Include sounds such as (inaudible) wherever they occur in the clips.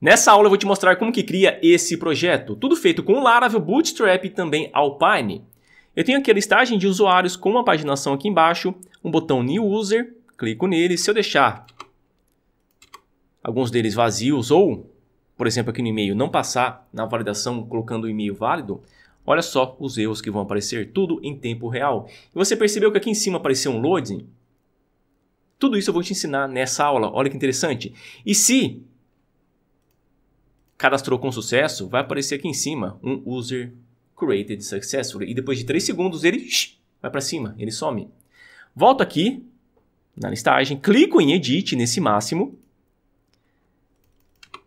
Nessa aula eu vou te mostrar como que cria esse projeto, tudo feito com Laravel, Bootstrap e também Alpine. Eu tenho aqui a listagem de usuários com uma paginação aqui embaixo, um botão New User, clico nele, se eu deixar alguns deles vazios ou, por exemplo, aqui no e-mail não passar na validação colocando o e-mail válido, olha só os erros que vão aparecer, tudo em tempo real. E você percebeu que aqui em cima apareceu um loading? Tudo isso eu vou te ensinar nessa aula, olha que interessante. E se cadastrou com sucesso, vai aparecer aqui em cima um user created successfully. E depois de 3 segundos ele shh, vai para cima, ele some. Volto aqui na listagem, clico em edit nesse máximo.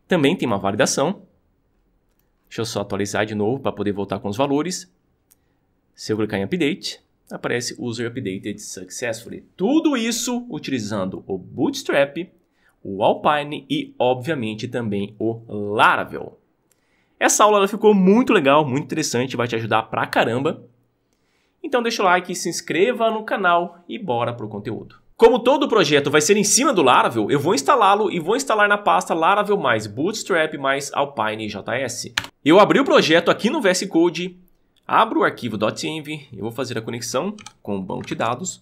Também tem uma validação. Deixa eu só atualizar de novo para poder voltar com os valores. Se eu clicar em update, aparece user updated successfully. Tudo isso utilizando o Bootstrap o Alpine e, obviamente, também o Laravel. Essa aula ficou muito legal, muito interessante, vai te ajudar pra caramba. Então deixa o like, se inscreva no canal e bora pro conteúdo. Como todo o projeto vai ser em cima do Laravel, eu vou instalá-lo e vou instalar na pasta Laravel mais Bootstrap mais Alpine JS. Eu abri o projeto aqui no VS Code, abro o arquivo .env, eu vou fazer a conexão com o banco de dados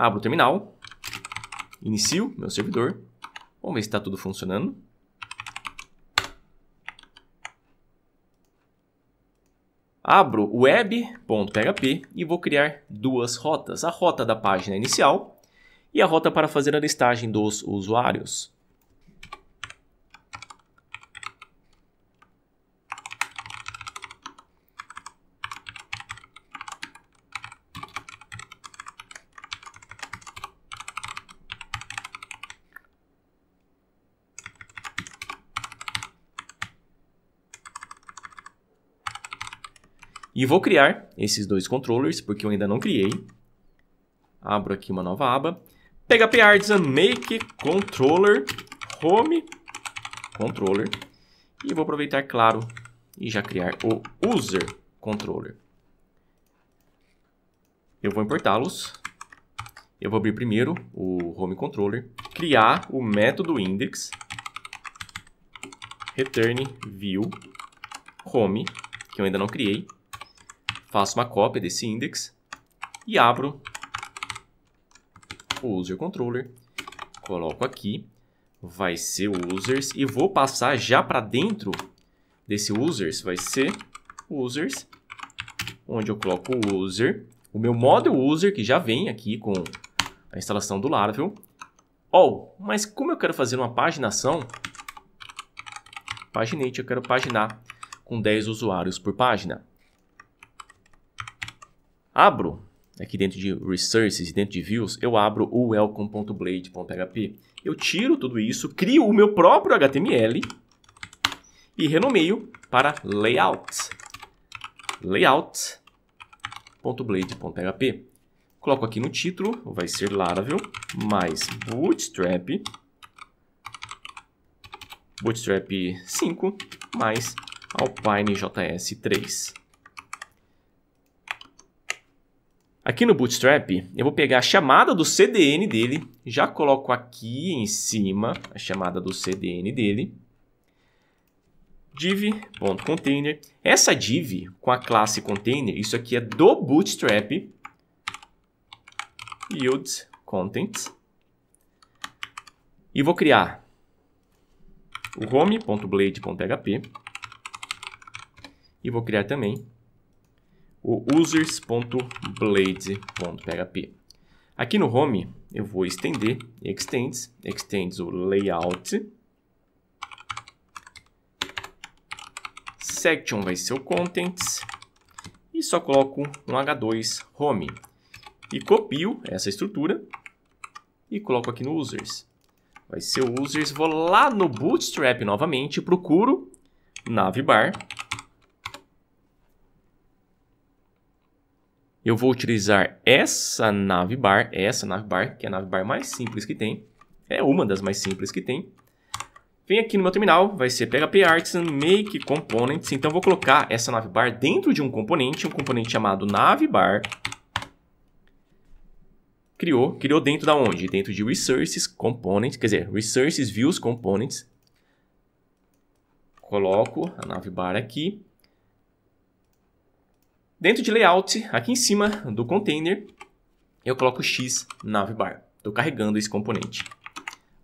Abro o terminal, inicio meu servidor. Vamos ver se está tudo funcionando. Abro web.php e vou criar duas rotas. A rota da página inicial e a rota para fazer a listagem dos usuários. E vou criar esses dois controllers, porque eu ainda não criei. Abro aqui uma nova aba. PHP Artisan Make Controller Home Controller. E vou aproveitar, claro, e já criar o User Controller. Eu vou importá-los. Eu vou abrir primeiro o Home Controller. Criar o método index. Return view home, que eu ainda não criei. Faço uma cópia desse index e abro o user controller. Coloco aqui, vai ser users e vou passar já para dentro desse users, vai ser users, onde eu coloco o user, o meu model user que já vem aqui com a instalação do Laravel. Oh, mas como eu quero fazer uma paginação, paginate, eu quero paginar com 10 usuários por página. Abro, aqui dentro de Resources, dentro de Views, eu abro o welcome.blade.php. Eu tiro tudo isso, crio o meu próprio HTML e renomeio para Layout. Layout.blade.php. Coloco aqui no título, vai ser Laravel mais Bootstrap. Bootstrap 5 mais Alpine JS 3. Aqui no Bootstrap, eu vou pegar a chamada do CDN dele, já coloco aqui em cima a chamada do CDN dele, div.container. Essa div com a classe container, isso aqui é do Bootstrap, yield content. E vou criar o home.blade.php e vou criar também o users.blade.php. Aqui no home, eu vou estender extends, extends o layout. Section vai ser o contents. E só coloco um H2 home. E copio essa estrutura e coloco aqui no users. Vai ser o users, vou lá no Bootstrap novamente, procuro navbar eu vou utilizar essa navbar, essa navbar, que é a navbar mais simples que tem, é uma das mais simples que tem. Vem aqui no meu terminal, vai ser PHP Artisan Make Components, então vou colocar essa navbar dentro de um componente, um componente chamado navbar. Criou, criou dentro da onde? Dentro de Resources Components, quer dizer, Resources Views Components. Coloco a navbar aqui, Dentro de layout, aqui em cima do container, eu coloco X navbar. Estou carregando esse componente.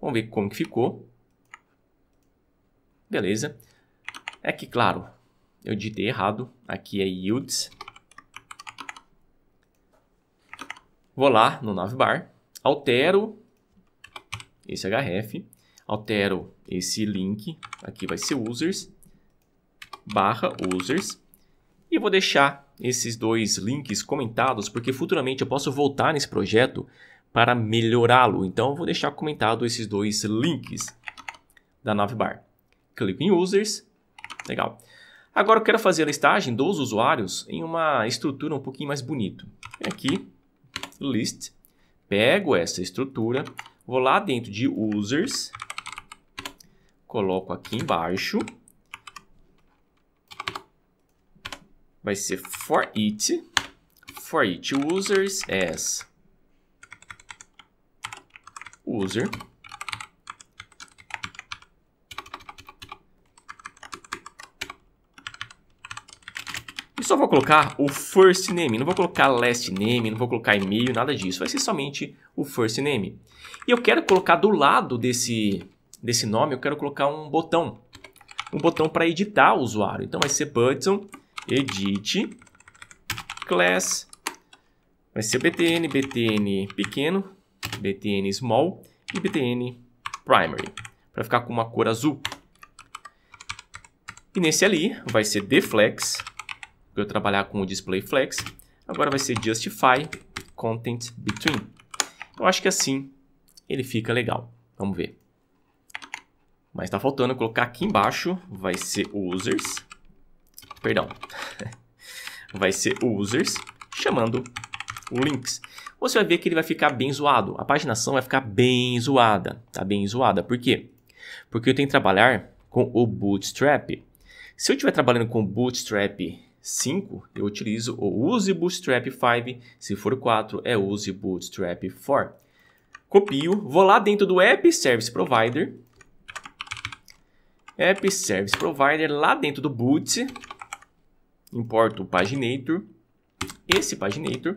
Vamos ver como que ficou. Beleza. É que, claro, eu digitei errado. Aqui é yields. Vou lá no navbar, altero esse href, altero esse link, aqui vai ser users, barra users, e vou deixar esses dois links comentados, porque futuramente eu posso voltar nesse projeto para melhorá-lo. Então eu vou deixar comentado esses dois links da Navbar. Clico em Users. Legal. Agora eu quero fazer a listagem dos usuários em uma estrutura um pouquinho mais bonita. Aqui, List. Pego essa estrutura, vou lá dentro de Users, coloco aqui embaixo vai ser for it, for it users as user E só vou colocar o first name, não vou colocar last name, não vou colocar e-mail, nada disso. Vai ser somente o first name. E eu quero colocar do lado desse, desse nome, eu quero colocar um botão. Um botão para editar o usuário. Então vai ser button edit class, vai ser btn, btn pequeno, btn small e btn primary, para ficar com uma cor azul. E nesse ali vai ser deflex, para eu trabalhar com o display flex, agora vai ser justify content between. Eu acho que assim ele fica legal, vamos ver. Mas está faltando colocar aqui embaixo, vai ser users, perdão, (laughs) vai ser o users chamando o links. Você vai ver que ele vai ficar bem zoado. A paginação vai ficar bem zoada, tá bem zoada. Por quê? Porque eu tenho que trabalhar com o Bootstrap. Se eu estiver trabalhando com Bootstrap 5, eu utilizo o Use Bootstrap 5. Se for 4, é Use Bootstrap 4. Copio, vou lá dentro do App Service Provider. App Service Provider, lá dentro do Boot, importo o paginator, esse paginator.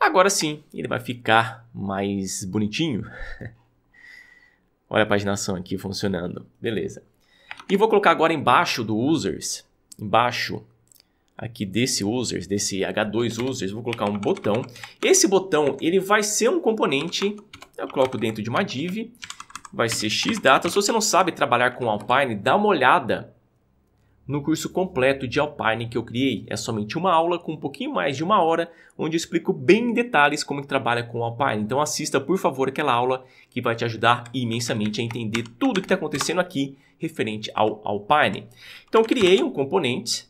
Agora sim, ele vai ficar mais bonitinho. (laughs) Olha a paginação aqui funcionando. Beleza. E vou colocar agora embaixo do users, embaixo aqui desse users, desse H2 users, vou colocar um botão. Esse botão, ele vai ser um componente, eu coloco dentro de uma div, vai ser xdata. Se você não sabe trabalhar com Alpine, dá uma olhada no curso completo de Alpine que eu criei. É somente uma aula com um pouquinho mais de uma hora, onde eu explico bem em detalhes como é que trabalha com Alpine. Então assista, por favor, aquela aula que vai te ajudar imensamente a entender tudo que está acontecendo aqui referente ao Alpine. Então criei um componente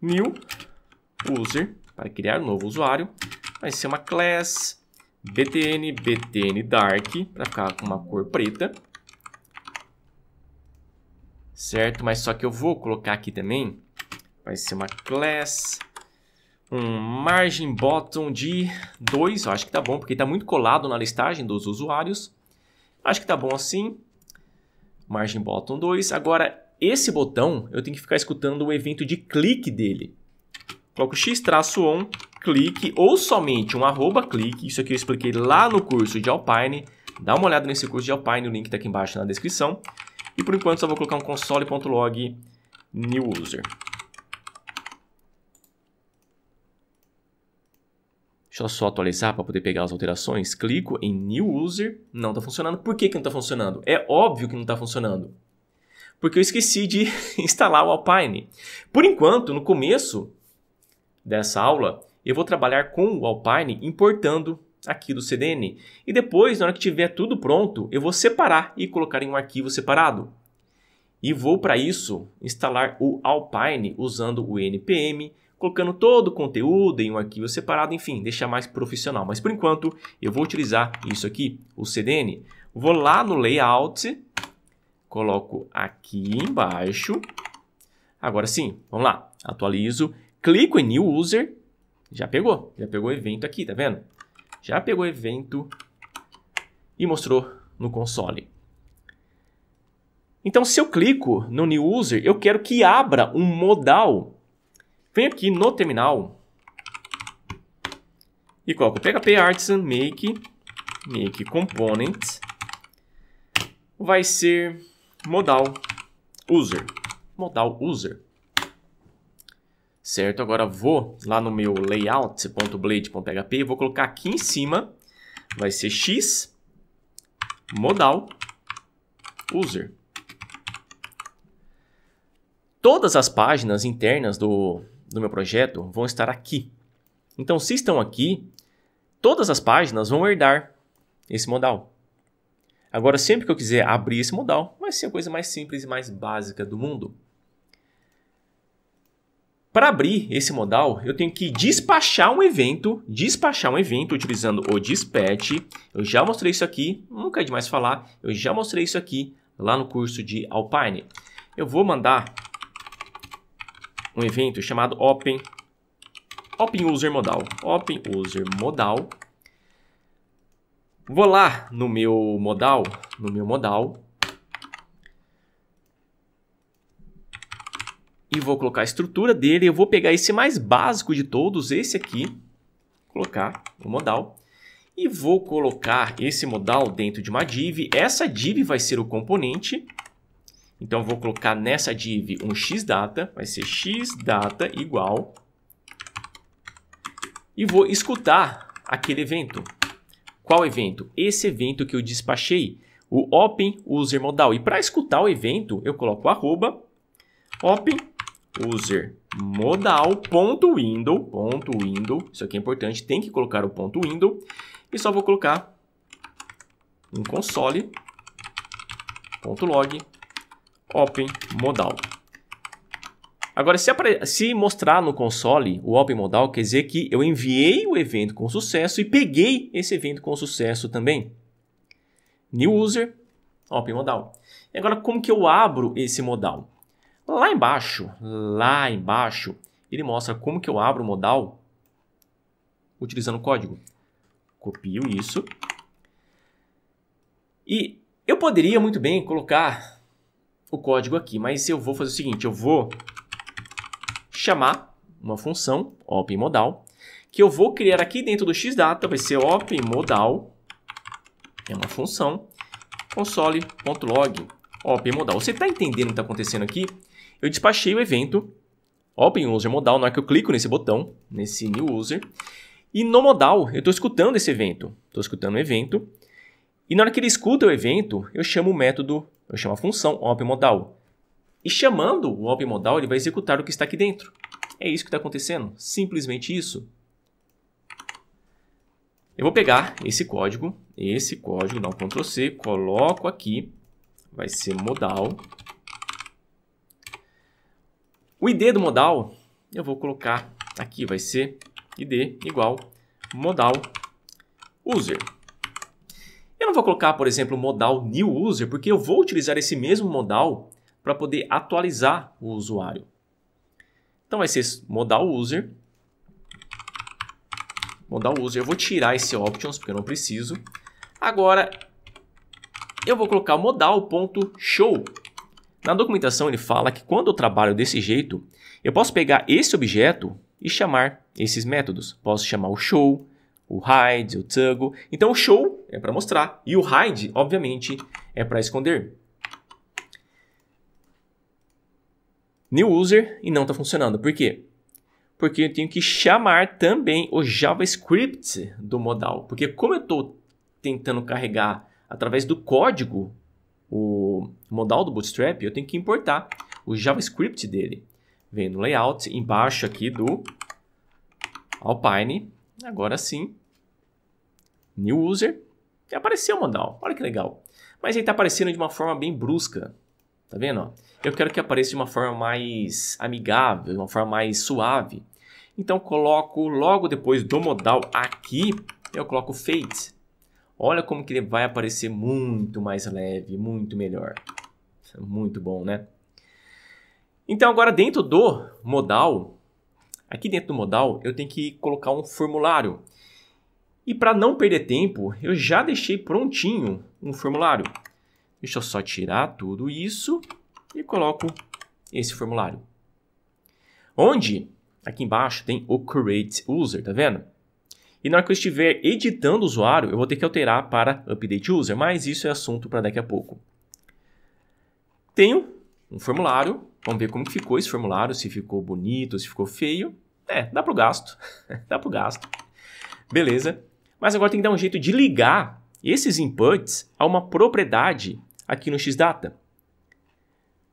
new user para criar um novo usuário. Vai ser uma class btn btn dark para ficar com uma cor preta certo? Mas só que eu vou colocar aqui também, vai ser uma class, um margin bottom de 2, acho que tá bom, porque tá muito colado na listagem dos usuários. Acho que tá bom assim, margin bottom 2. Agora, esse botão, eu tenho que ficar escutando o evento de clique dele. Coloco x-on, clique, ou somente um arroba clique, isso aqui eu expliquei lá no curso de Alpine, dá uma olhada nesse curso de Alpine, o link tá aqui embaixo na descrição. E por enquanto só vou colocar um console.log new user. Deixa eu só atualizar para poder pegar as alterações. Clico em New User. Não está funcionando. Por que, que não está funcionando? É óbvio que não está funcionando. Porque eu esqueci de (laughs) instalar o Alpine. Por enquanto, no começo dessa aula, eu vou trabalhar com o Alpine importando aqui do CDN. E depois, na hora que tiver tudo pronto, eu vou separar e colocar em um arquivo separado. E vou para isso instalar o Alpine usando o npm, colocando todo o conteúdo em um arquivo separado, enfim, deixar mais profissional. Mas por enquanto, eu vou utilizar isso aqui, o CDN. Vou lá no layout, coloco aqui embaixo. Agora sim, vamos lá. Atualizo, clico em new user, já pegou, já pegou o evento aqui, tá vendo? já pegou o evento e mostrou no console. Então, se eu clico no New User, eu quero que abra um modal. Venho aqui no terminal e coloco PHP Artisan Make, Make Component, vai ser modal User. Modal User certo? Agora vou lá no meu layout.blade.php e vou colocar aqui em cima, vai ser x modal user. Todas as páginas internas do, do meu projeto vão estar aqui. Então, se estão aqui, todas as páginas vão herdar esse modal. Agora, sempre que eu quiser abrir esse modal, vai ser a coisa mais simples e mais básica do mundo. Para abrir esse modal, eu tenho que despachar um evento, despachar um evento utilizando o dispatch. Eu já mostrei isso aqui, nunca é demais falar, eu já mostrei isso aqui lá no curso de Alpine. Eu vou mandar um evento chamado open open user modal, open user modal. Vou lá no meu modal, no meu modal, e vou colocar a estrutura dele. Eu vou pegar esse mais básico de todos, esse aqui, colocar o modal. E vou colocar esse modal dentro de uma div. Essa div vai ser o componente. Então, vou colocar nessa div um xdata, vai ser xdata igual. E vou escutar aquele evento. Qual evento? Esse evento que eu despachei, o open user modal. E para escutar o evento, eu coloco arroba open user modal.window, ponto window, isso aqui é importante, tem que colocar o ponto window, e só vou colocar um console.log open modal. Agora, se, se, mostrar no console o Open Modal, quer dizer que eu enviei o evento com sucesso e peguei esse evento com sucesso também. New User, Open Modal. E agora, como que eu abro esse modal? Lá embaixo, lá embaixo, ele mostra como que eu abro o modal utilizando o código. Copio isso. E eu poderia muito bem colocar o código aqui, mas eu vou fazer o seguinte, eu vou chamar uma função openmodal, que eu vou criar aqui dentro do xdata, vai ser openmodal, é uma função console.log openmodal. Você está entendendo o que está acontecendo aqui? eu despachei o evento Open User Modal, na hora que eu clico nesse botão, nesse New User, e no modal eu estou escutando esse evento, estou escutando o evento, e na hora que ele escuta o evento, eu chamo o método, eu chamo a função Open Modal. E chamando o Open Modal, ele vai executar o que está aqui dentro. É isso que está acontecendo, simplesmente isso. Eu vou pegar esse código, esse código, dá um Ctrl C, coloco aqui, vai ser modal o ID do modal, eu vou colocar aqui, vai ser ID igual modal user. Eu não vou colocar, por exemplo, modal new user, porque eu vou utilizar esse mesmo modal para poder atualizar o usuário. Então vai ser modal user. Modal user, eu vou tirar esse options porque eu não preciso. Agora eu vou colocar modal.show na documentação ele fala que quando eu trabalho desse jeito, eu posso pegar esse objeto e chamar esses métodos. Posso chamar o show, o hide, o toggle. Então o show é para mostrar e o hide, obviamente, é para esconder. New user e não está funcionando. Por quê? Porque eu tenho que chamar também o JavaScript do modal. Porque como eu estou tentando carregar através do código o modal do Bootstrap, eu tenho que importar o JavaScript dele. Vem no layout, embaixo aqui do Alpine. Agora sim, New User. E apareceu o modal, olha que legal. Mas ele está aparecendo de uma forma bem brusca, tá vendo? Eu quero que apareça de uma forma mais amigável, de uma forma mais suave. Então coloco logo depois do modal aqui, eu coloco Fade. Olha como que ele vai aparecer muito mais leve, muito melhor. Muito bom, né? Então agora dentro do modal, aqui dentro do modal, eu tenho que colocar um formulário. E para não perder tempo, eu já deixei prontinho um formulário. Deixa eu só tirar tudo isso e coloco esse formulário. Onde aqui embaixo tem o create user, tá vendo? E na hora que eu estiver editando o usuário, eu vou ter que alterar para Update User, mas isso é assunto para daqui a pouco. Tenho um formulário, vamos ver como que ficou esse formulário, se ficou bonito, se ficou feio. É, dá para o gasto, (laughs) dá para o gasto. Beleza, mas agora tem que dar um jeito de ligar esses inputs a uma propriedade aqui no Xdata.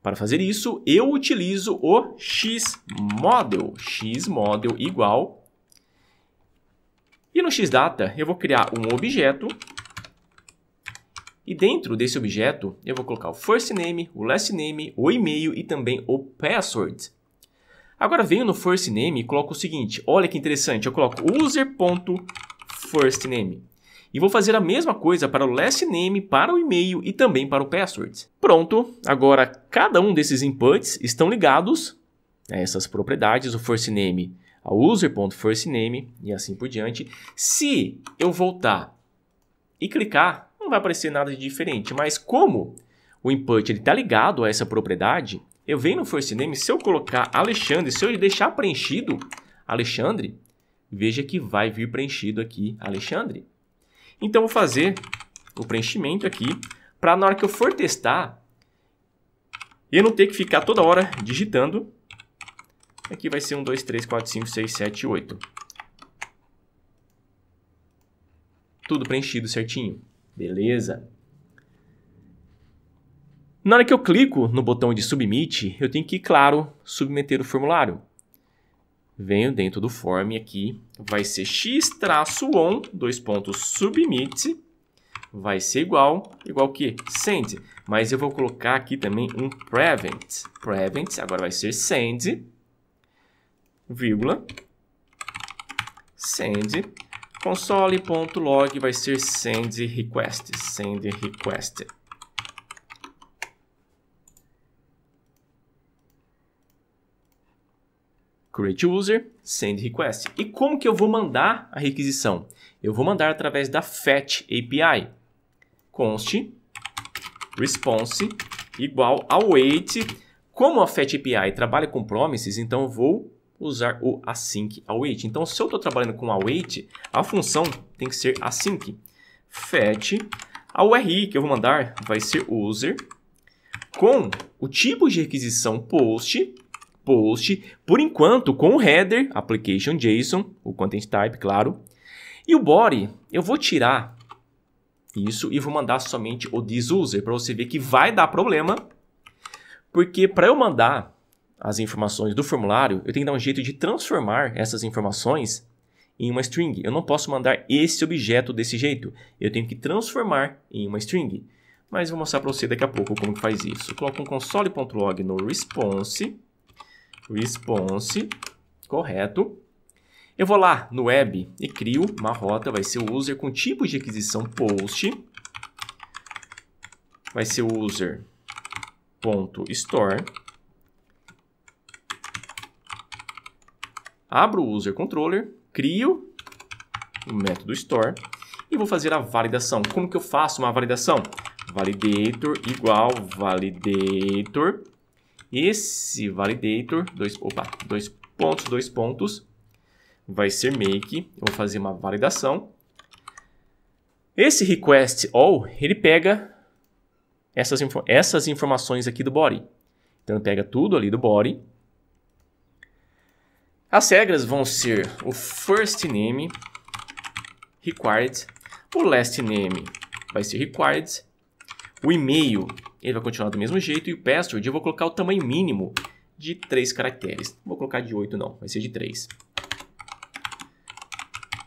Para fazer isso, eu utilizo o xmodel, xmodel igual e no xdata eu vou criar um objeto e dentro desse objeto eu vou colocar o first name, o last name, o e-mail e também o password. Agora venho no first name e coloco o seguinte, olha que interessante, eu coloco user.firstname. E vou fazer a mesma coisa para o last name, para o e-mail e também para o password. Pronto, agora cada um desses inputs estão ligados a essas propriedades. O first name a user.firstname e assim por diante. Se eu voltar e clicar, não vai aparecer nada de diferente, mas como o input está ligado a essa propriedade, eu venho no firstname, se eu colocar Alexandre, se eu deixar preenchido Alexandre, veja que vai vir preenchido aqui Alexandre. Então, vou fazer o preenchimento aqui para na hora que eu for testar, eu não ter que ficar toda hora digitando Aqui vai ser 1, 2, 3, 4, 5, 6, 7, 8. Tudo preenchido certinho. Beleza. Na hora que eu clico no botão de Submit, eu tenho que, claro, submeter o formulário. Venho dentro do form aqui, vai ser x-on, dois pontos, submit, vai ser igual, igual que send. Mas eu vou colocar aqui também um prevent. Prevent, agora vai ser send vírgula, send, console.log vai ser send request, send request. create user, send request. E como que eu vou mandar a requisição? Eu vou mandar através da fetch API. Const response igual await. Como a fetch API trabalha com promises, então eu vou usar o async await. Então, se eu estou trabalhando com await, a função tem que ser async. Fetch, a URI que eu vou mandar vai ser user, com o tipo de requisição post, post, por enquanto com o header, application JSON, o content type, claro, e o body, eu vou tirar isso e vou mandar somente o this user, para você ver que vai dar problema, porque para eu mandar as informações do formulário, eu tenho que dar um jeito de transformar essas informações em uma string. Eu não posso mandar esse objeto desse jeito. Eu tenho que transformar em uma string. Mas vou mostrar para você daqui a pouco como que faz isso. coloco um console.log no response. Response. Correto. Eu vou lá no web e crio uma rota, vai ser o user com tipo de aquisição post. Vai ser o user.store abro o user controller, crio o método store e vou fazer a validação. Como que eu faço uma validação? Validator igual validator. Esse validator, dois, opa, dois pontos, dois pontos, vai ser make. Eu vou fazer uma validação. Esse request all, ele pega essas, essas informações aqui do body. Então, ele pega tudo ali do body as regras vão ser o first name required, o last name vai ser required, o e-mail ele vai continuar do mesmo jeito e o password eu vou colocar o tamanho mínimo de 3 caracteres. Não vou colocar de 8 não, vai ser de 3.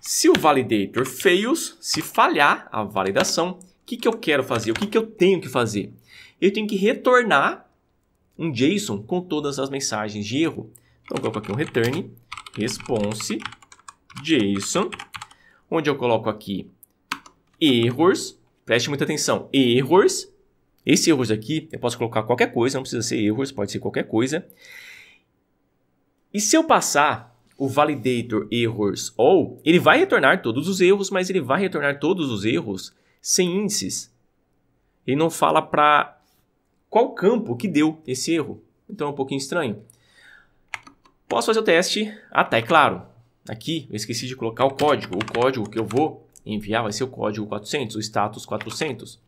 Se o validator fails, se falhar a validação, o que, que eu quero fazer? O que, que eu tenho que fazer? Eu tenho que retornar um JSON com todas as mensagens de erro. Então, eu coloco aqui um return response JSON, onde eu coloco aqui errors. Preste muita atenção, errors. Esse errors aqui, eu posso colocar qualquer coisa, não precisa ser errors, pode ser qualquer coisa. E se eu passar o validator errors all, ele vai retornar todos os erros, mas ele vai retornar todos os erros sem índices. Ele não fala para qual campo que deu esse erro. Então é um pouquinho estranho. Posso fazer o teste? Ah, tá, é claro. Aqui eu esqueci de colocar o código. O código que eu vou enviar vai ser o código 400, o status 400.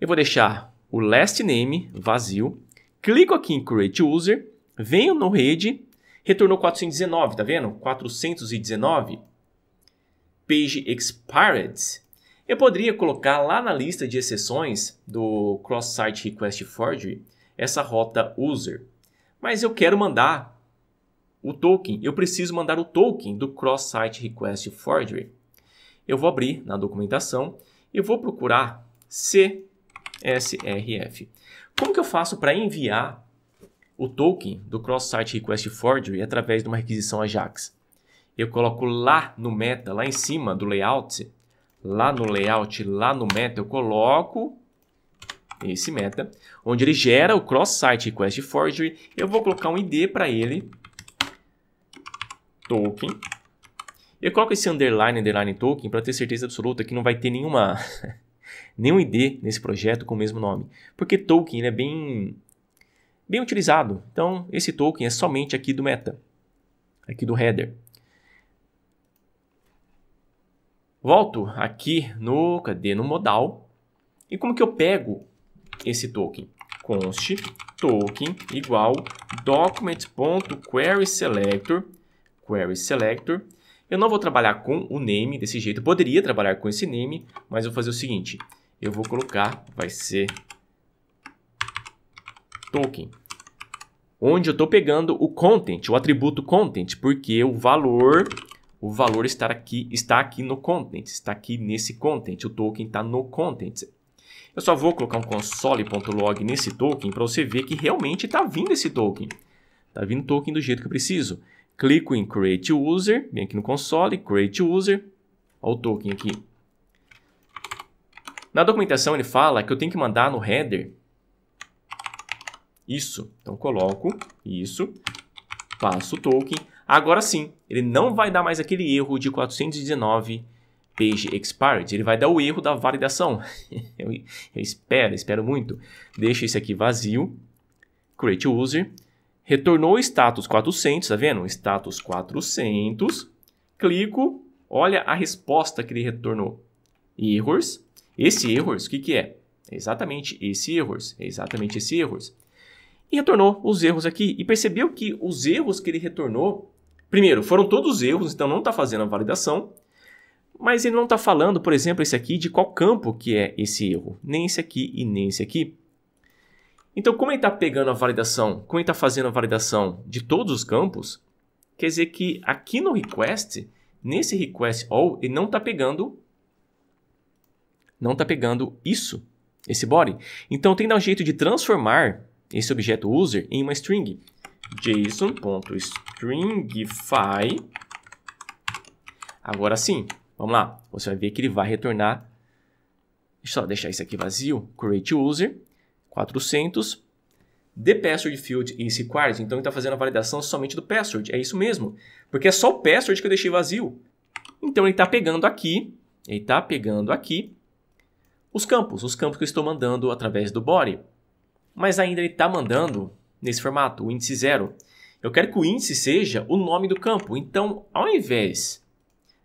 Eu vou deixar o last name vazio. Clico aqui em create user, venho no rede, retornou 419, tá vendo? 419 page expired. Eu poderia colocar lá na lista de exceções do cross site request forgery essa rota user. Mas eu quero mandar o token, eu preciso mandar o token do Cross Site Request Forgery. Eu vou abrir na documentação e vou procurar CSRF. Como que eu faço para enviar o token do Cross Site Request Forgery através de uma requisição AJAX? Eu coloco lá no meta, lá em cima do layout, lá no layout, lá no meta, eu coloco esse meta, onde ele gera o cross-site request forgery. Eu vou colocar um ID para ele, token. Eu coloco esse underline, underline token para ter certeza absoluta que não vai ter nenhuma (laughs) nenhum ID nesse projeto com o mesmo nome, porque token é bem bem utilizado. Então, esse token é somente aqui do meta, aqui do header. Volto aqui no, cadê? No modal. E como que eu pego esse token. Const token igual document.querySelector, querySelector. Eu não vou trabalhar com o name desse jeito, poderia trabalhar com esse name, mas vou fazer o seguinte, eu vou colocar, vai ser token, onde eu estou pegando o content, o atributo content, porque o valor o valor está aqui, está aqui no content, está aqui nesse content, o token está no content. Eu só vou colocar um console.log nesse token para você ver que realmente está vindo esse token. Está vindo o token do jeito que eu preciso. Clico em Create User, bem aqui no console, Create User, olha o token aqui. Na documentação ele fala que eu tenho que mandar no header isso. Então coloco isso, passo o token. Agora sim, ele não vai dar mais aquele erro de 419 page expired, ele vai dar o erro da validação. (laughs) eu, eu, espero, espero muito. Deixa esse aqui vazio. Create user. Retornou status 400, tá vendo? Status 400. Clico, olha a resposta que ele retornou. Errors. Esse errors, o que, que é? é? Exatamente esse errors. É exatamente esse errors. E retornou os erros aqui. E percebeu que os erros que ele retornou, primeiro, foram todos erros, então não está fazendo a validação. Mas ele não está falando, por exemplo, esse aqui, de qual campo que é esse erro. Nem esse aqui e nem esse aqui. Então, como ele está pegando a validação, como ele está fazendo a validação de todos os campos, quer dizer que aqui no request, nesse request all, ele não está pegando não está pegando isso, esse body. Então, tem que dar um jeito de transformar esse objeto user em uma string. json.stringify Agora sim, Vamos lá. Você vai ver que ele vai retornar. Deixa eu só deixar isso aqui vazio. Create user. 400. The password field is required. Então ele está fazendo a validação somente do password. É isso mesmo. Porque é só o password que eu deixei vazio. Então ele está pegando aqui. Ele está pegando aqui. Os campos. Os campos que eu estou mandando através do body. Mas ainda ele está mandando nesse formato. O índice 0. Eu quero que o índice seja o nome do campo. Então ao invés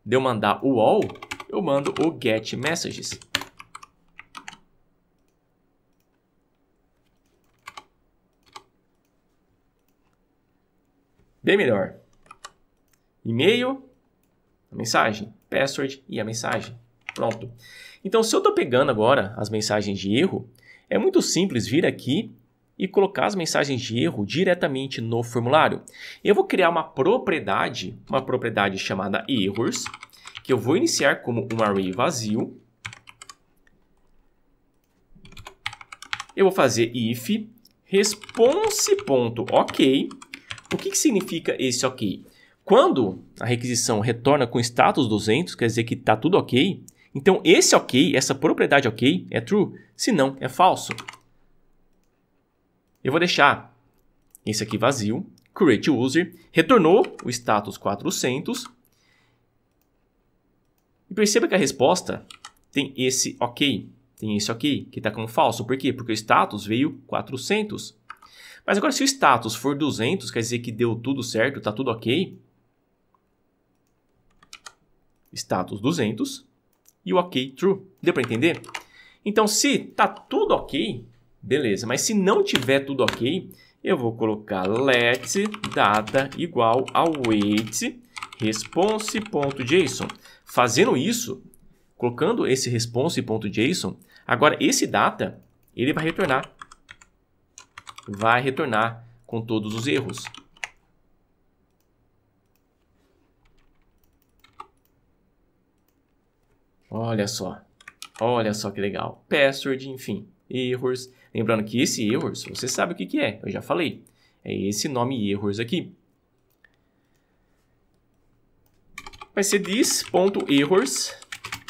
de eu mandar o all, eu mando o get messages. Bem melhor. E-mail, a mensagem, password e a mensagem. Pronto. Então, se eu estou pegando agora as mensagens de erro, é muito simples vir aqui e colocar as mensagens de erro diretamente no formulário. Eu vou criar uma propriedade, uma propriedade chamada errors, que eu vou iniciar como um array vazio. Eu vou fazer if response.ok. .ok. O que, que significa esse ok? Quando a requisição retorna com status 200, quer dizer que está tudo ok, então esse ok, essa propriedade ok é true, se não é falso. Eu vou deixar esse aqui vazio, create user, retornou o status 400. E perceba que a resposta tem esse ok, tem esse ok que está como falso. Por quê? Porque o status veio 400. Mas agora se o status for 200, quer dizer que deu tudo certo, está tudo ok. Status 200 e o ok true. Deu para entender? Então se está tudo ok, Beleza, mas se não tiver tudo ok, eu vou colocar let data igual a wait response.json. Fazendo isso, colocando esse response.json, agora esse data, ele vai retornar. Vai retornar com todos os erros. Olha só. Olha só que legal. Password, enfim, erros. Lembrando que esse errors, você sabe o que, que é, eu já falei. É esse nome errors aqui. Vai ser this.errors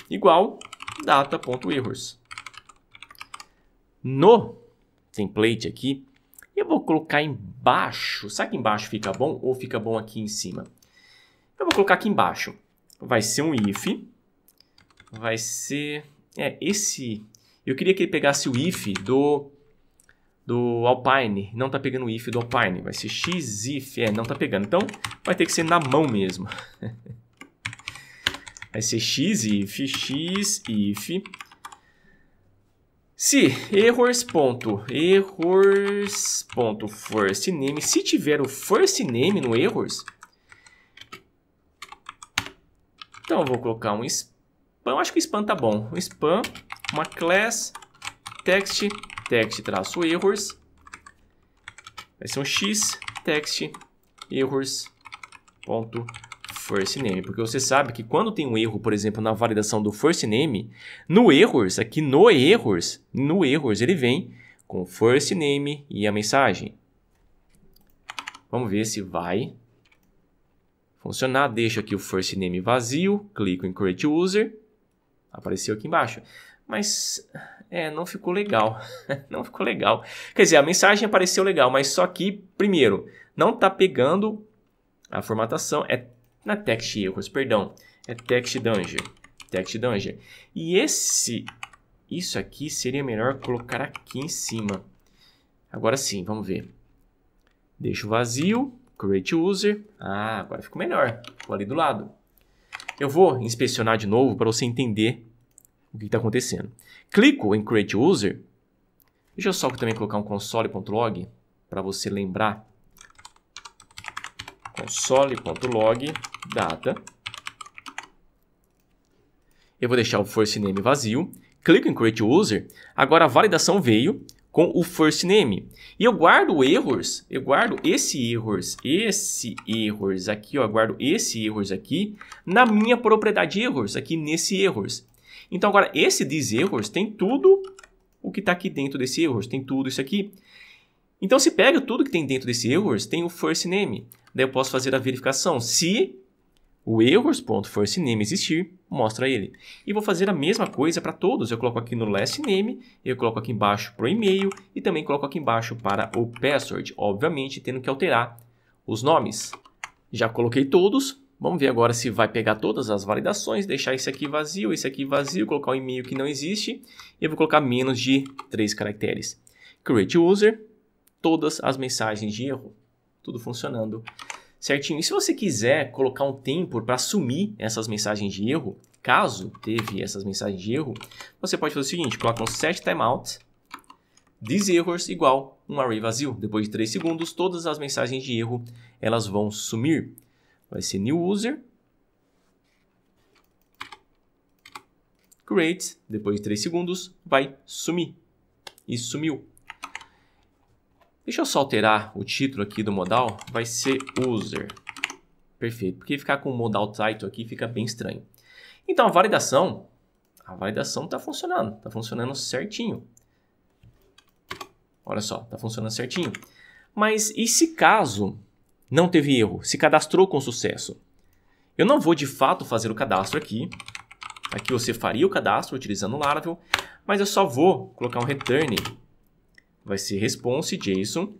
igual data.errors. No template aqui, eu vou colocar embaixo. Sabe que embaixo fica bom ou fica bom aqui em cima? Eu vou colocar aqui embaixo. Vai ser um if. Vai ser... É, esse eu queria que ele pegasse o if do, do Alpine. Não está pegando o if do Alpine. Vai ser x if. É, não está pegando. Então, vai ter que ser na mão mesmo. (laughs) vai ser x if, x if. Se errors ponto, errors ponto first name, se tiver o first name no errors, então eu vou colocar um spam, eu acho que o spam tá bom, o spam uma class text text traço errors vai ser um x text errors ponto first name, porque você sabe que quando tem um erro, por exemplo, na validação do first name, no errors, aqui no errors, no errors ele vem com first name e a mensagem. Vamos ver se vai funcionar. Deixo aqui o first name vazio, clico em create user, apareceu aqui embaixo mas é, não ficou legal. (laughs) não ficou legal. Quer dizer, a mensagem apareceu legal, mas só que, primeiro, não está pegando a formatação. É na text erros, perdão. É text danger. Text danger. E esse, isso aqui seria melhor colocar aqui em cima. Agora sim, vamos ver. Deixo vazio, create user. Ah, agora ficou melhor. Ficou ali do lado. Eu vou inspecionar de novo para você entender o que está acontecendo. Clico em Create User. Deixa eu só também colocar um console.log para você lembrar. console.log data. Eu vou deixar o first name vazio. Clico em Create User. Agora a validação veio com o first name. E eu guardo erros, eu guardo esse erros, esse erros aqui, ó, eu guardo esse erros aqui na minha propriedade erros, aqui nesse erros. Então agora esse this errors tem tudo o que está aqui dentro desse errors, tem tudo isso aqui. Então se pega tudo que tem dentro desse errors, tem o first name. Daí eu posso fazer a verificação se o errors.firstName existir, mostra ele. E vou fazer a mesma coisa para todos. Eu coloco aqui no last name eu coloco aqui embaixo para o e-mail e também coloco aqui embaixo para o password. Obviamente, tendo que alterar os nomes. Já coloquei todos, Vamos ver agora se vai pegar todas as validações, deixar esse aqui vazio, esse aqui vazio, colocar um e-mail que não existe e eu vou colocar menos de 3 caracteres. Create user, todas as mensagens de erro, tudo funcionando certinho. E se você quiser colocar um tempo para sumir essas mensagens de erro, caso teve essas mensagens de erro, você pode fazer o seguinte, coloca um set timeout, these errors igual um array vazio. Depois de 3 segundos, todas as mensagens de erro elas vão sumir. Vai ser new user. Create, depois de 3 segundos, vai sumir. E sumiu. Deixa eu só alterar o título aqui do modal. Vai ser user. Perfeito, porque ficar com o modal title aqui fica bem estranho. Então, a validação, a validação está funcionando, está funcionando certinho. Olha só, está funcionando certinho. Mas e se caso não teve erro, se cadastrou com sucesso. Eu não vou de fato fazer o cadastro aqui. Aqui você faria o cadastro utilizando o Laravel, mas eu só vou colocar um return. Vai ser response JSON.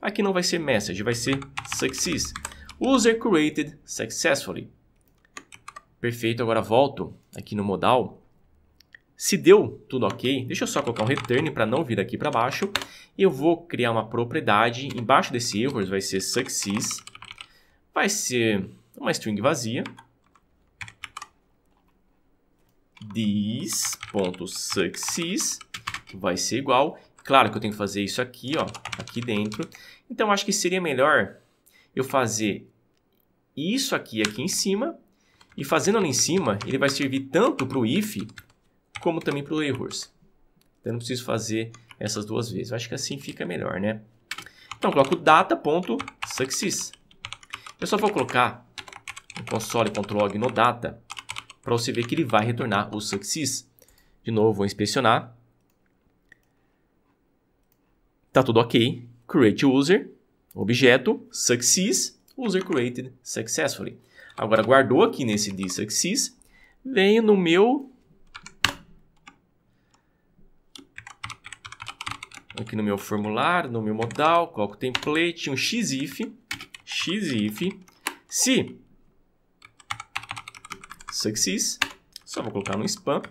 Aqui não vai ser message, vai ser success. User created successfully. Perfeito, agora volto aqui no modal se deu tudo ok, deixa eu só colocar um return para não vir aqui para baixo. E eu vou criar uma propriedade, embaixo desse errors vai ser success, vai ser uma string vazia, this.success vai ser igual. Claro que eu tenho que fazer isso aqui, ó, aqui dentro. Então, acho que seria melhor eu fazer isso aqui, aqui em cima. E fazendo ali em cima, ele vai servir tanto para o if como também para o errors, Então, eu não preciso fazer essas duas vezes. Eu acho que assim fica melhor, né? Então, coloco data.success. Eu só vou colocar o console.log no data para você ver que ele vai retornar o success. De novo, vou inspecionar. Tá tudo ok. Create user, objeto, success, user created successfully. Agora, guardou aqui nesse de success, venho no meu aqui no meu formulário, no meu modal, coloco template, um xif, xif, se success, só vou colocar no spam,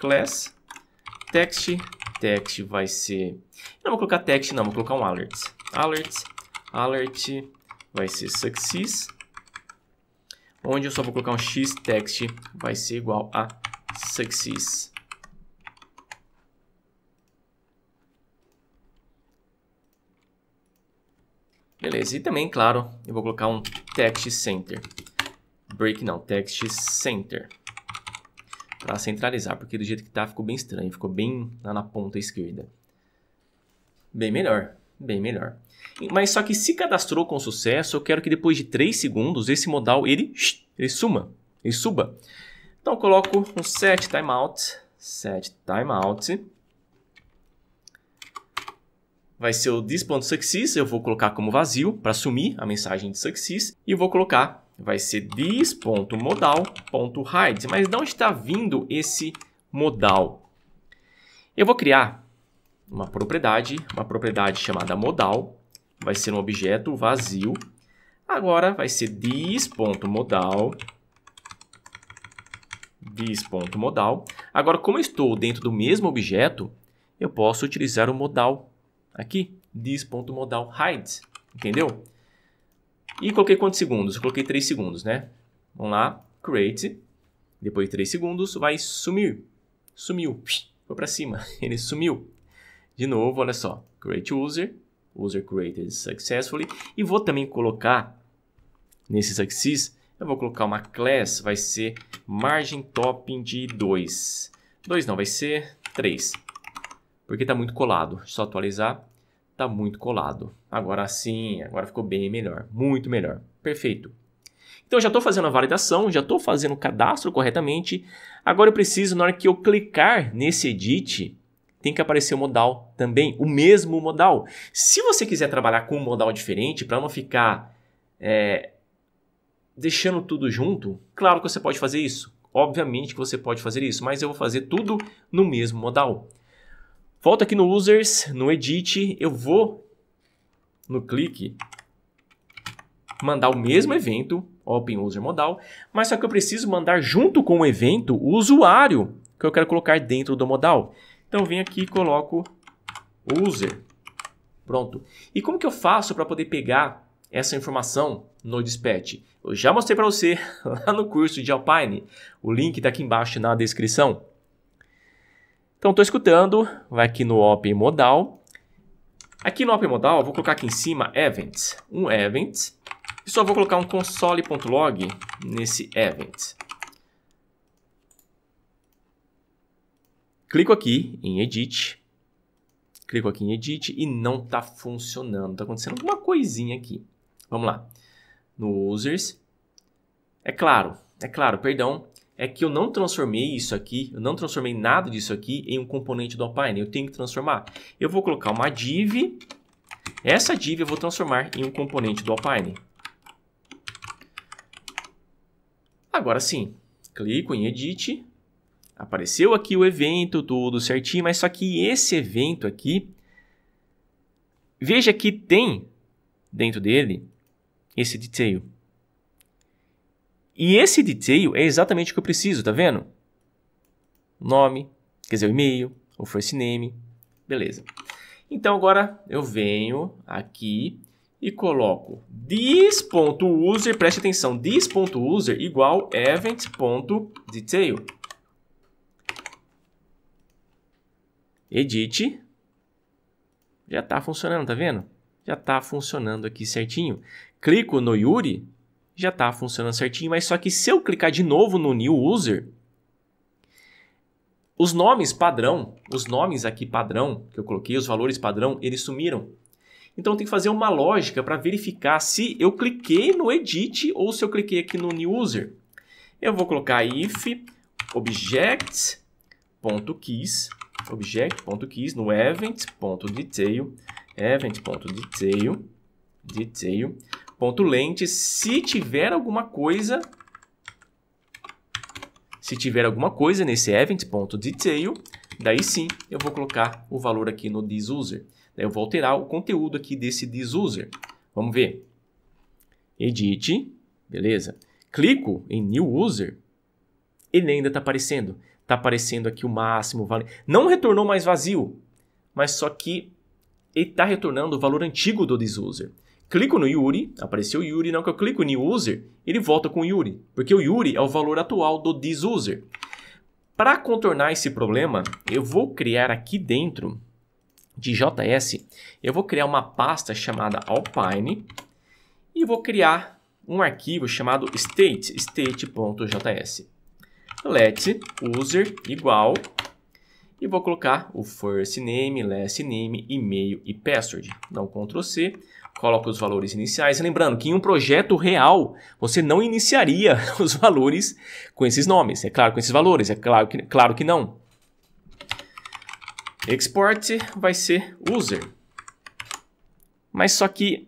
class, text, text vai ser, não vou colocar text não, vou colocar um alert, alert, alert vai ser success, onde eu só vou colocar um x text vai ser igual a success. Beleza, e também, claro, eu vou colocar um text center. Break não, text center. Para centralizar, porque do jeito que tá ficou bem estranho, ficou bem lá na ponta esquerda. Bem melhor, bem melhor. Mas só que se cadastrou com sucesso, eu quero que depois de 3 segundos esse modal ele, ele suma, ele suba. Então eu coloco um set timeout, set timeout vai ser o this.success, eu vou colocar como vazio para sumir a mensagem de success e vou colocar, vai ser this.modal.hide, mas não está vindo esse modal? Eu vou criar uma propriedade, uma propriedade chamada modal, vai ser um objeto vazio, agora vai ser this.modal, this.modal, agora como eu estou dentro do mesmo objeto, eu posso utilizar o modal aqui, this.modal hide, entendeu? E coloquei quantos segundos? Eu coloquei 3 segundos, né? Vamos lá, create, depois de 3 segundos, vai sumir, sumiu, foi para cima, (laughs) ele sumiu. De novo, olha só, create user, user created successfully, e vou também colocar nesse success, eu vou colocar uma class, vai ser margin topping de 2. 2 não, vai ser 3 porque está muito colado. Só atualizar, está muito colado. Agora sim, agora ficou bem melhor, muito melhor. Perfeito. Então já estou fazendo a validação, já estou fazendo o cadastro corretamente. Agora eu preciso, na hora que eu clicar nesse edit, tem que aparecer o modal também, o mesmo modal. Se você quiser trabalhar com um modal diferente, para não ficar é, deixando tudo junto, claro que você pode fazer isso. Obviamente que você pode fazer isso, mas eu vou fazer tudo no mesmo modal. Volto aqui no Users, no Edit, eu vou no clique mandar o mesmo evento, Open User Modal, mas só que eu preciso mandar junto com o evento o usuário que eu quero colocar dentro do modal. Então eu venho aqui e coloco User. Pronto. E como que eu faço para poder pegar essa informação no dispatch? Eu já mostrei para você (laughs) lá no curso de Alpine. O link está aqui embaixo na descrição. Então estou escutando, vai aqui no Open modal. Aqui no Open modal, vou colocar aqui em cima events, um Event, E só vou colocar um console.log nesse Event. Clico aqui em edit. Clico aqui em edit e não está funcionando. Está acontecendo alguma coisinha aqui. Vamos lá. No users. É claro, é claro, perdão é que eu não transformei isso aqui, eu não transformei nada disso aqui em um componente do Alpine. Eu tenho que transformar. Eu vou colocar uma div. Essa div eu vou transformar em um componente do Alpine. Agora sim, clico em Edit. Apareceu aqui o evento, tudo certinho, mas só que esse evento aqui, veja que tem dentro dele esse detail. E esse detail é exatamente o que eu preciso, tá vendo? Nome, quer dizer, o e-mail, o first name, beleza. Então agora eu venho aqui e coloco this.user, preste atenção, this.user igual event.detail. Edit. Já está funcionando, tá vendo? Já está funcionando aqui certinho. Clico no Yuri, já está funcionando certinho, mas só que se eu clicar de novo no New User, os nomes padrão, os nomes aqui padrão que eu coloquei, os valores padrão, eles sumiram. Então tem que fazer uma lógica para verificar se eu cliquei no Edit ou se eu cliquei aqui no New User. Eu vou colocar if object.keys, object.keys no event.detail, event.detail, detail, ponto lente. Se tiver alguma coisa, se tiver alguma coisa nesse event.detail, daí sim eu vou colocar o valor aqui no thisuser. Daí eu vou alterar o conteúdo aqui desse thisuser. Vamos ver. Edit, beleza. Clico em New User, ele ainda está aparecendo. Está aparecendo aqui o máximo Não retornou mais vazio, mas só que ele está retornando o valor antigo do thisuser. Clico no Yuri, apareceu o Yuri, não que eu clico em User, ele volta com o Yuri, porque o Yuri é o valor atual do DisUser. Para contornar esse problema, eu vou criar aqui dentro de JS, eu vou criar uma pasta chamada Alpine e vou criar um arquivo chamado state, state.js. Let user igual e vou colocar o first name, last name, e-mail e password. Dá um Ctrl C, coloca os valores iniciais. Lembrando que em um projeto real, você não iniciaria (laughs) os valores com esses nomes. É claro, com esses valores, é claro que, claro que não. Export vai ser user. Mas só que,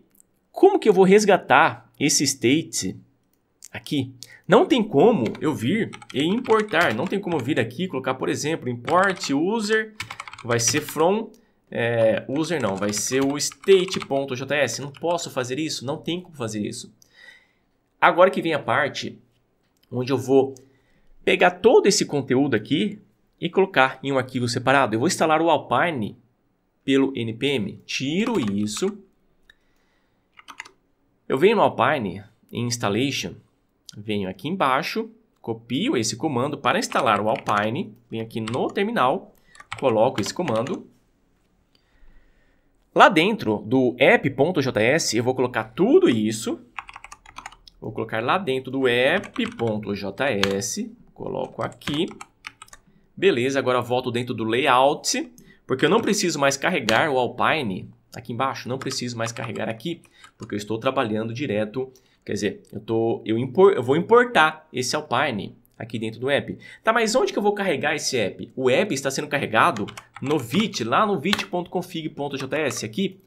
como que eu vou resgatar esse state aqui? Não tem como eu vir e importar. Não tem como eu vir aqui e colocar, por exemplo, import user vai ser from é, user não, vai ser o state.js. Não posso fazer isso, não tem como fazer isso. Agora que vem a parte onde eu vou pegar todo esse conteúdo aqui e colocar em um arquivo separado. Eu vou instalar o Alpine pelo npm. Tiro isso. Eu venho no Alpine em installation, venho aqui embaixo, copio esse comando para instalar o Alpine, venho aqui no terminal, coloco esse comando Lá dentro do app.js, eu vou colocar tudo isso. Vou colocar lá dentro do app.js. Coloco aqui. Beleza, agora volto dentro do layout, porque eu não preciso mais carregar o Alpine aqui embaixo. Não preciso mais carregar aqui, porque eu estou trabalhando direto. Quer dizer, eu, tô, eu, impor, eu vou importar esse Alpine aqui dentro do app. Tá, mas onde que eu vou carregar esse app? O app está sendo carregado no Vit, lá no vit.config.js aqui.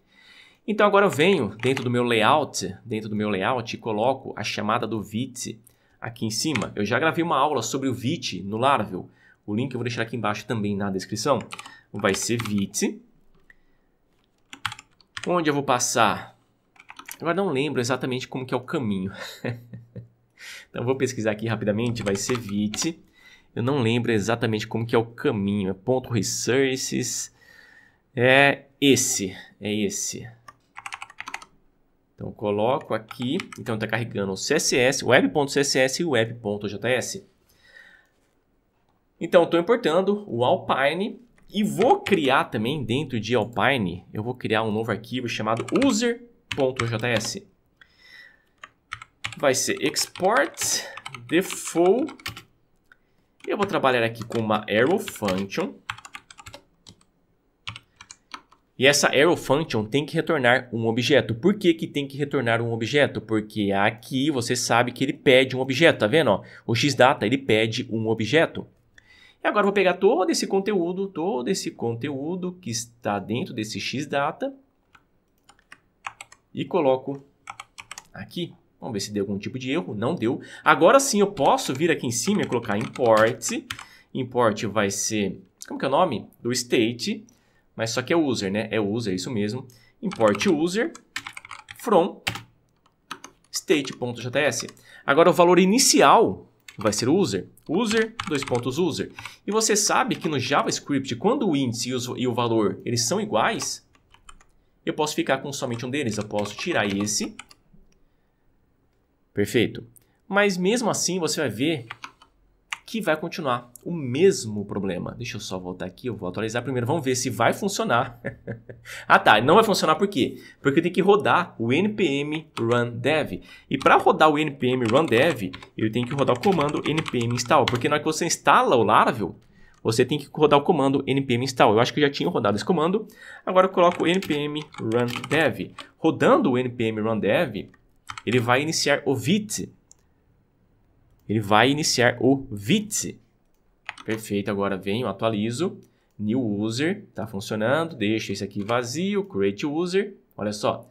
Então agora eu venho dentro do meu layout, dentro do meu layout e coloco a chamada do Vit aqui em cima. Eu já gravei uma aula sobre o Vit no Laravel. O link eu vou deixar aqui embaixo também na descrição. Vai ser Vit. Onde eu vou passar? Agora não lembro exatamente como que é o caminho. (laughs) Então vou pesquisar aqui rapidamente, vai ser VIT. Eu não lembro exatamente como que é o caminho. É ponto resources. É esse, é esse. Então coloco aqui, então está carregando o CSS, web.css e web.js. Então estou importando o Alpine e vou criar também dentro de Alpine, eu vou criar um novo arquivo chamado user.js vai ser export default. Eu vou trabalhar aqui com uma arrow function. E essa arrow function tem que retornar um objeto. Por que, que tem que retornar um objeto? Porque aqui você sabe que ele pede um objeto, tá vendo? Ó? O xdata ele pede um objeto. E agora eu vou pegar todo esse conteúdo, todo esse conteúdo que está dentro desse xdata e coloco aqui. Vamos ver se deu algum tipo de erro. Não deu. Agora sim, eu posso vir aqui em cima e colocar import. Import vai ser... Como que é o nome? Do state. Mas só que é user, né? É user, é isso mesmo. Import user from state.js. Agora, o valor inicial vai ser user. User, dois pontos user. E você sabe que no JavaScript, quando o índice e o valor eles são iguais, eu posso ficar com somente um deles. Eu posso tirar esse Perfeito? Mas mesmo assim você vai ver que vai continuar o mesmo problema. Deixa eu só voltar aqui, eu vou atualizar primeiro. Vamos ver se vai funcionar. (laughs) ah tá, não vai funcionar por quê? Porque tem que rodar o npm run dev. E para rodar o npm run dev, eu tenho que rodar o comando npm install. Porque na hora que você instala o Laravel, você tem que rodar o comando npm install. Eu acho que eu já tinha rodado esse comando. Agora eu coloco npm run dev. Rodando o npm run dev, ele vai iniciar o VIT. Ele vai iniciar o VIT. Perfeito, agora venho, atualizo. New User, tá funcionando. Deixa esse aqui vazio, Create User. Olha só.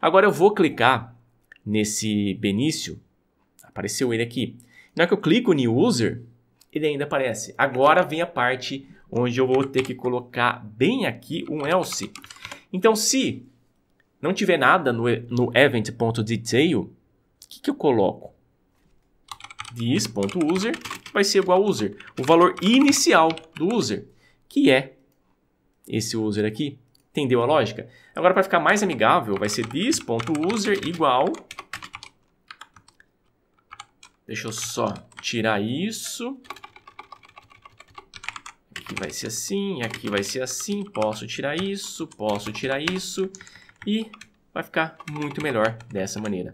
Agora eu vou clicar nesse Benício. Apareceu ele aqui. Na hora que eu clico New User, ele ainda aparece. Agora vem a parte onde eu vou ter que colocar bem aqui um else. Então, se não tiver nada no, no event.detail, o que, que eu coloco? this.user vai ser igual a user. O valor inicial do user, que é esse user aqui. Entendeu a lógica? Agora, para ficar mais amigável, vai ser this.user igual... Deixa eu só tirar isso. Aqui vai ser assim, aqui vai ser assim. Posso tirar isso, posso tirar isso. E vai ficar muito melhor dessa maneira.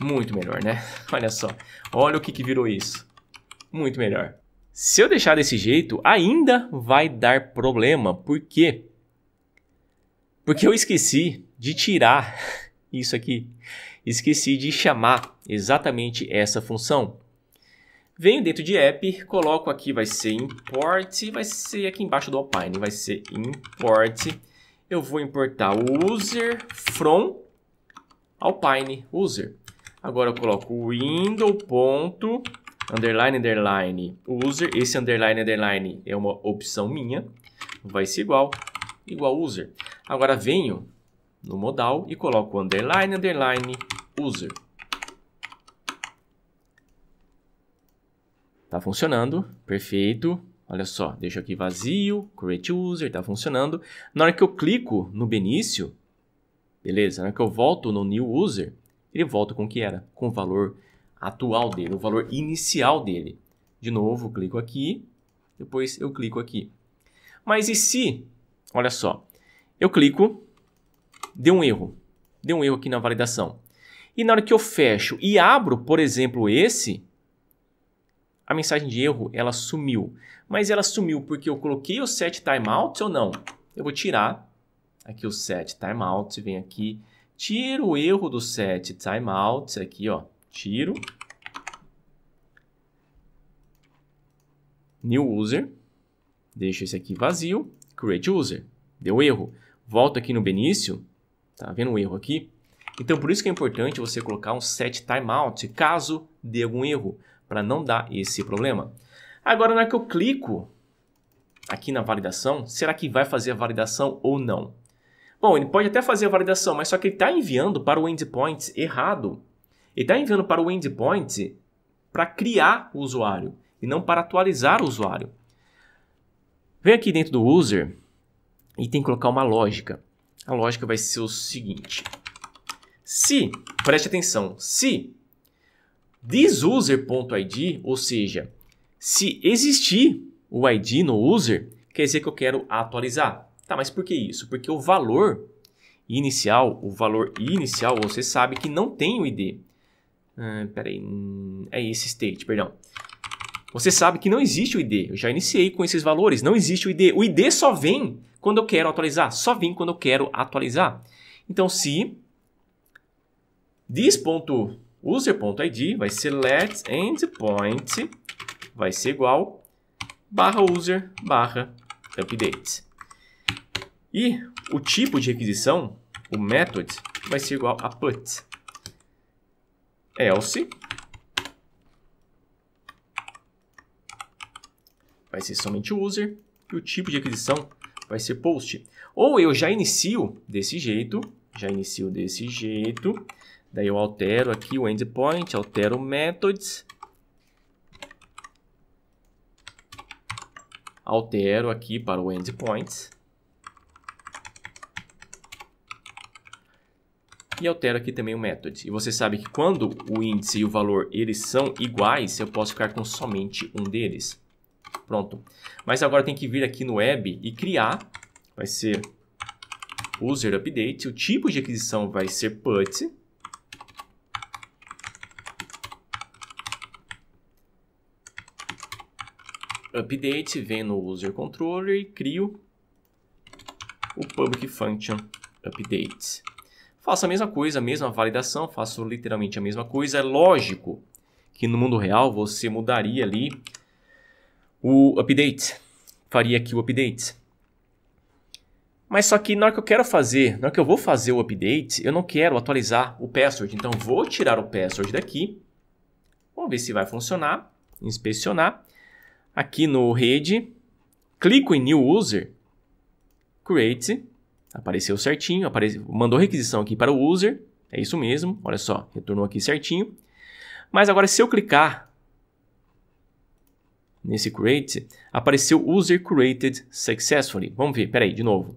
Muito melhor, né? (laughs) Olha só. Olha o que, que virou isso. Muito melhor. Se eu deixar desse jeito, ainda vai dar problema. Por quê? Porque eu esqueci de tirar (laughs) isso aqui. Esqueci de chamar exatamente essa função. Venho dentro de app, coloco aqui, vai ser import, vai ser aqui embaixo do Alpine, vai ser import eu vou importar o user from Alpine user. Agora eu coloco window ponto underline underline user. Esse underline underline é uma opção minha. Vai ser igual igual user. Agora venho no modal e coloco underline underline user. Tá funcionando, perfeito. Olha só, deixo aqui vazio, create user, está funcionando. Na hora que eu clico no Benício, beleza, na hora que eu volto no new user, ele volta com o que era, com o valor atual dele, o valor inicial dele. De novo, clico aqui, depois eu clico aqui. Mas e se, olha só, eu clico, deu um erro, deu um erro aqui na validação. E na hora que eu fecho e abro, por exemplo, esse, a mensagem de erro ela sumiu. Mas ela sumiu porque eu coloquei o set timeout ou não? Eu vou tirar aqui o set timeout, vem aqui, tiro o erro do set timeout aqui, ó, tiro. New user, deixo esse aqui vazio, create user. Deu erro. Volto aqui no Benício, tá vendo o erro aqui? Então, por isso que é importante você colocar um set timeout, caso dê algum erro para não dar esse problema. Agora, na hora que eu clico aqui na validação, será que vai fazer a validação ou não? Bom, ele pode até fazer a validação, mas só que ele está enviando para o endpoint errado. Ele está enviando para o endpoint para criar o usuário e não para atualizar o usuário. Vem aqui dentro do user e tem que colocar uma lógica. A lógica vai ser o seguinte. Se, preste atenção, se ThisUser.id, ou seja, se existir o ID no user, quer dizer que eu quero atualizar. Tá, mas por que isso? Porque o valor inicial, o valor inicial, você sabe que não tem o ID. Ah, peraí, hum, é esse state, perdão. Você sabe que não existe o ID. Eu já iniciei com esses valores, não existe o ID. O ID só vem quando eu quero atualizar, só vem quando eu quero atualizar. Então, se this user.id vai ser let endpoint vai ser igual barra user barra update. E o tipo de requisição, o method, vai ser igual a put else vai ser somente user e o tipo de requisição vai ser post. Ou eu já inicio desse jeito, já inicio desse jeito Daí eu altero aqui o endpoint, altero methods. Altero aqui para o endpoint E altero aqui também o method. E você sabe que quando o índice e o valor eles são iguais, eu posso ficar com somente um deles. Pronto. Mas agora tem que vir aqui no web e criar. Vai ser user update. O tipo de aquisição vai ser put. update, vem no user controller e crio o public function update. Faço a mesma coisa, a mesma validação, faço literalmente a mesma coisa. É lógico que no mundo real você mudaria ali o update, faria aqui o update. Mas só que na hora que eu quero fazer, na hora que eu vou fazer o update, eu não quero atualizar o password. Então vou tirar o password daqui. Vamos ver se vai funcionar. Inspecionar aqui no rede, clico em New User, Create, apareceu certinho, apareceu, mandou requisição aqui para o User, é isso mesmo, olha só, retornou aqui certinho. Mas agora se eu clicar nesse Create, apareceu User Created Successfully. Vamos ver, peraí, de novo.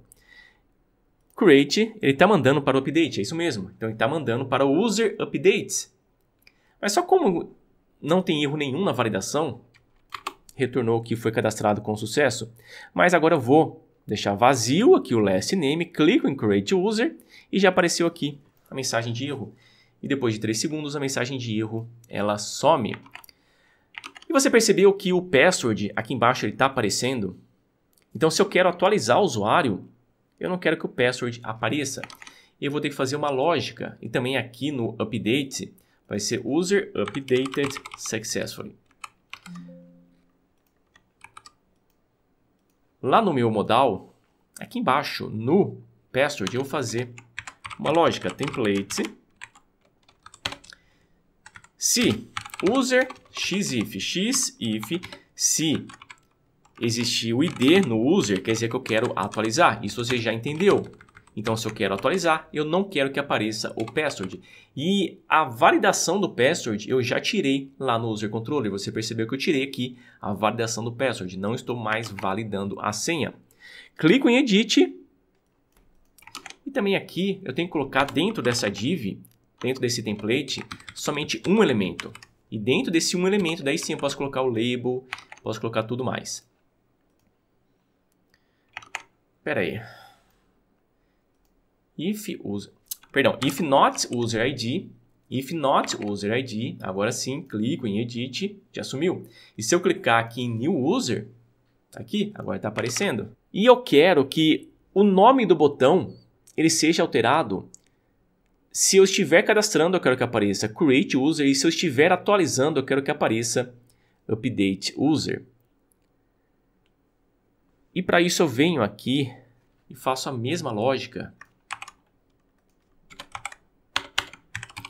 Create, ele está mandando para o Update, é isso mesmo. Então ele está mandando para o User update. Mas só como não tem erro nenhum na validação, retornou que foi cadastrado com sucesso. Mas agora eu vou deixar vazio aqui o last name, clico em create user e já apareceu aqui a mensagem de erro. E depois de 3 segundos a mensagem de erro ela some. E você percebeu que o password aqui embaixo está aparecendo? Então se eu quero atualizar o usuário, eu não quero que o password apareça. Eu vou ter que fazer uma lógica. E também aqui no update vai ser user updated successfully. Lá no meu modal, aqui embaixo, no password, eu vou fazer uma lógica template. Se user xif, xif, se existir o id no user, quer dizer que eu quero atualizar. Isso você já entendeu. Então, se eu quero atualizar, eu não quero que apareça o password. E a validação do password eu já tirei lá no user controller. Você percebeu que eu tirei aqui a validação do password. Não estou mais validando a senha. Clico em edit. E também aqui eu tenho que colocar dentro dessa div, dentro desse template, somente um elemento. E dentro desse um elemento, daí sim eu posso colocar o label, posso colocar tudo mais. Pera aí if user, perdão, if not user ID, if not user ID, agora sim, clico em edit, já sumiu. E se eu clicar aqui em new user, tá aqui, agora está aparecendo. E eu quero que o nome do botão ele seja alterado se eu estiver cadastrando, eu quero que apareça create user e se eu estiver atualizando, eu quero que apareça update user. E para isso eu venho aqui e faço a mesma lógica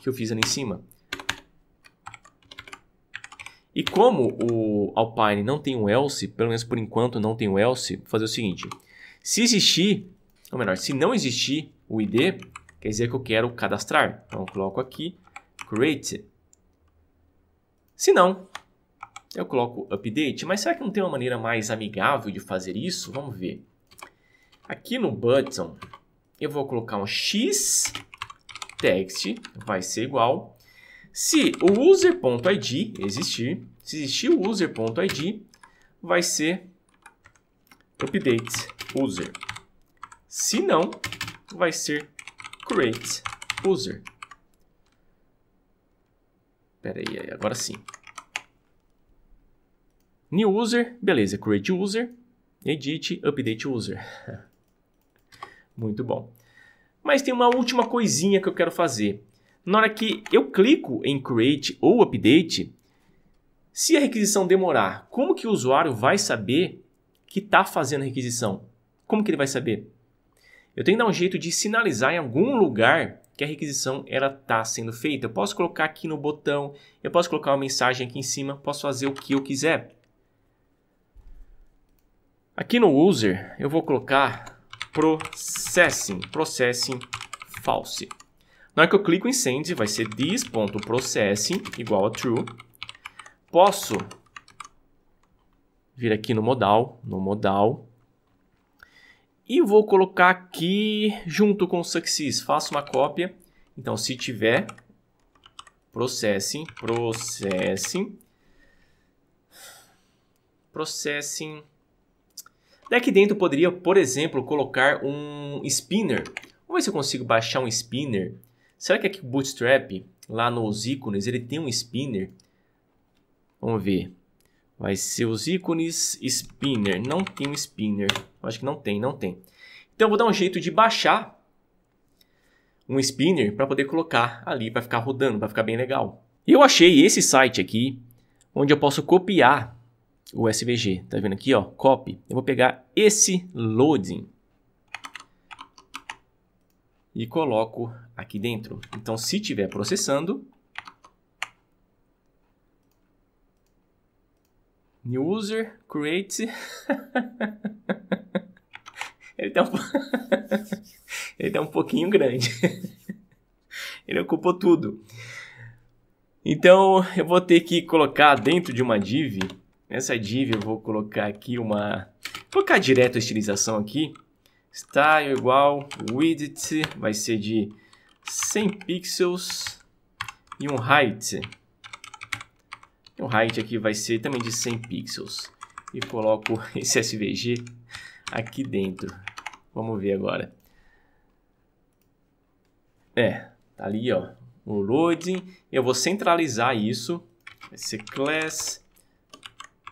que eu fiz ali em cima. E como o Alpine não tem um else, pelo menos por enquanto não tem o else, vou fazer o seguinte. Se existir, ou melhor, se não existir o ID, quer dizer que eu quero cadastrar. Então eu coloco aqui, create. Se não, eu coloco update. Mas será que não tem uma maneira mais amigável de fazer isso? Vamos ver. Aqui no button, eu vou colocar um X text vai ser igual se o user.id existir, se existir o user.id, vai ser update user. Se não, vai ser create user. espera aí, agora sim. New user, beleza, create user, edit, update user. (laughs) Muito bom. Mas tem uma última coisinha que eu quero fazer. Na hora que eu clico em Create ou Update, se a requisição demorar, como que o usuário vai saber que está fazendo a requisição? Como que ele vai saber? Eu tenho que dar um jeito de sinalizar em algum lugar que a requisição ela está sendo feita. Eu posso colocar aqui no botão, eu posso colocar uma mensagem aqui em cima, posso fazer o que eu quiser. Aqui no user, eu vou colocar processing, processing false. Na hora que eu clico em send, vai ser this.processing igual a true. Posso vir aqui no modal, no modal, e vou colocar aqui junto com o success, faço uma cópia. Então, se tiver processing, processing, processing Daqui dentro eu poderia, por exemplo, colocar um spinner. Vamos ver se eu consigo baixar um spinner. Será que aqui o Bootstrap, lá nos ícones, ele tem um spinner? Vamos ver. Vai ser os ícones spinner. Não tem um spinner. Acho que não tem, não tem. Então eu vou dar um jeito de baixar um spinner para poder colocar ali, para ficar rodando, para ficar bem legal. E eu achei esse site aqui, onde eu posso copiar o SVG. Tá vendo aqui, ó, copy. Eu vou pegar esse loading e coloco aqui dentro. Então, se estiver processando, new user, create. (laughs) Ele tá um, (laughs) Ele tá um pouquinho grande. (laughs) Ele ocupou tudo. Então, eu vou ter que colocar dentro de uma div essa div eu vou colocar aqui uma... Vou colocar direto a estilização aqui. Style igual width, vai ser de 100 pixels e um height. E um height aqui vai ser também de 100 pixels. E coloco (laughs) esse SVG aqui dentro. Vamos ver agora. É, tá ali ó, o loading. Eu vou centralizar isso. Vai ser class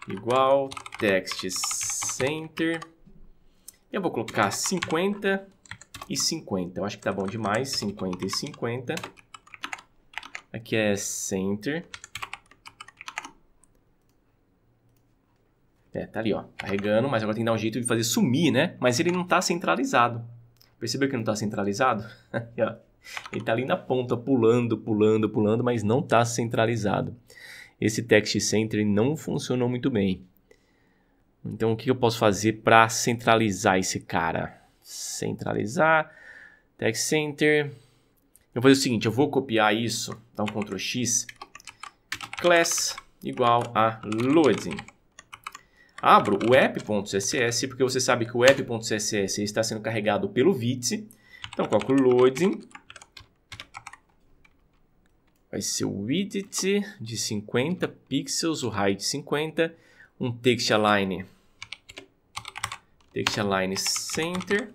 igual text center. Eu vou colocar 50 e 50. Eu acho que tá bom demais, 50 e 50. Aqui é center. É, tá ali, ó, carregando, mas agora tem que dar um jeito de fazer sumir, né? Mas ele não tá centralizado. Percebeu que não tá centralizado? (laughs) ele tá ali na ponta, pulando, pulando, pulando, mas não tá centralizado esse text center não funcionou muito bem. Então, o que eu posso fazer para centralizar esse cara? Centralizar, text center. Eu vou fazer o seguinte, eu vou copiar isso, dar um Ctrl X, class igual a loading. Abro o app.css, porque você sabe que o app.css está sendo carregado pelo Vite. Então, coloco loading vai ser o width de 50 pixels, o height 50, um text align, text align center,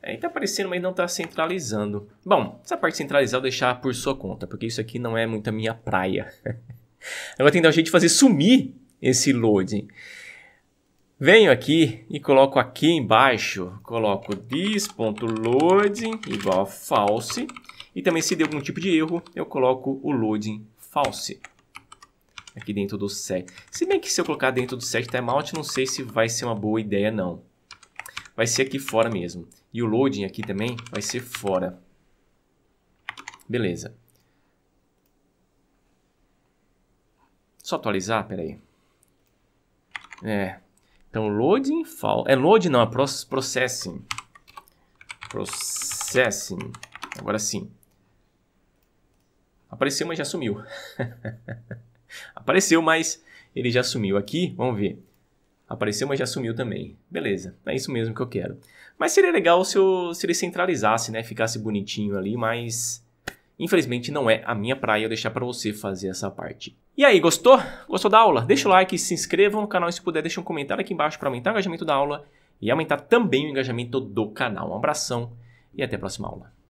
Aí é, tá aparecendo, mas não tá centralizando. Bom, essa parte centralizar eu vou deixar por sua conta, porque isso aqui não é muito a minha praia. (laughs) Agora tem que dar um jeito de fazer sumir esse loading. Venho aqui e coloco aqui embaixo, coloco this.loading igual a false. E também se der algum tipo de erro, eu coloco o loading false aqui dentro do set. Se bem que se eu colocar dentro do set timeout, não sei se vai ser uma boa ideia não. Vai ser aqui fora mesmo. E o loading aqui também vai ser fora. Beleza. Só atualizar, peraí. É, então, loading fal... É load não, é processing. Processing. Agora sim. Apareceu, mas já sumiu. (laughs) Apareceu, mas ele já sumiu aqui. Vamos ver. Apareceu, mas já sumiu também. Beleza, é isso mesmo que eu quero. Mas seria legal se, eu, se ele centralizasse, né? Ficasse bonitinho ali, mas Infelizmente não é a minha praia, eu deixar para você fazer essa parte. E aí, gostou? Gostou da aula? Deixa o like, se inscreva no canal e se puder, deixa um comentário aqui embaixo para aumentar o engajamento da aula e aumentar também o engajamento do canal. Um abração e até a próxima aula.